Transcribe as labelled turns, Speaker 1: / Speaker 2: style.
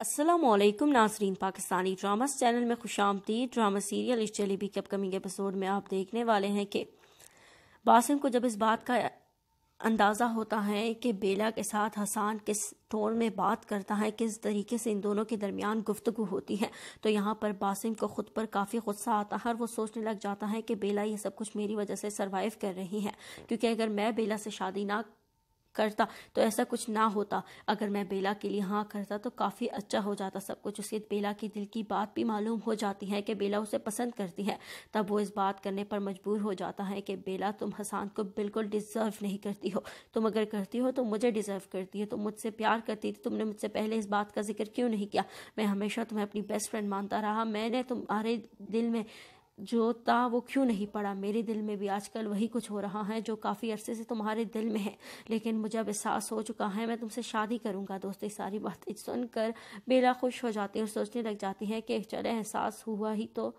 Speaker 1: Aslam Nasreen Pakistani dramas channel में खुश drama serial इस जलेबी के अपकमिंग एपिसोड में आप देखने वाले हैं कि बासिम को जब इस बात का अंदाज़ा होता है कि बेला के साथ हसान किस टोन में बात करता है किस तरीके से इन दोनों के दरमियान गुफ्तु होती है तो यहाँ पर बासिम को ख़ुद पर काफ़ी गुस्सा आता है और वो सोचने लग जाता है कि बेला ये सब कुछ मेरी वजह से सर्वाइव कर रही है क्योंकि अगर मैं बेला से शादी ना करता तो ऐसा कुछ ना होता अगर मैं बेला के लिए हाँ करता तो काफ़ी अच्छा हो जाता सब कुछ उसे बेला की दिल की बात भी मालूम हो जाती है कि बेला उसे पसंद करती है तब वो इस बात करने पर मजबूर हो जाता है कि बेला तुम हसान को बिल्कुल डिज़र्व नहीं करती हो तुम अगर करती हो तो मुझे डिज़र्व करती है तुम मुझसे प्यार करती थी तुमने मुझसे पहले इस बात का जिक्र क्यों नहीं किया मैं हमेशा तुम्हें अपनी बेस्ट फ्रेंड मानता रहा मैंने तुम्हारे दिल में जो था वो क्यों नहीं पड़ा मेरे दिल में भी आजकल वही कुछ हो रहा है जो काफ़ी अरसे से तुम्हारे दिल में है लेकिन मुझे अब एहसास हो चुका है मैं तुमसे शादी दोस्त ये सारी बातें सुनकर बेला खुश हो जाती है और सोचने लग जाती है कि चले एहसास हुआ ही तो